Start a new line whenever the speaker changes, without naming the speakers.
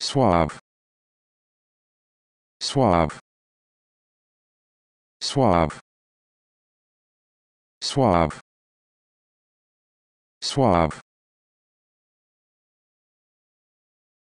suave suave suave suave suave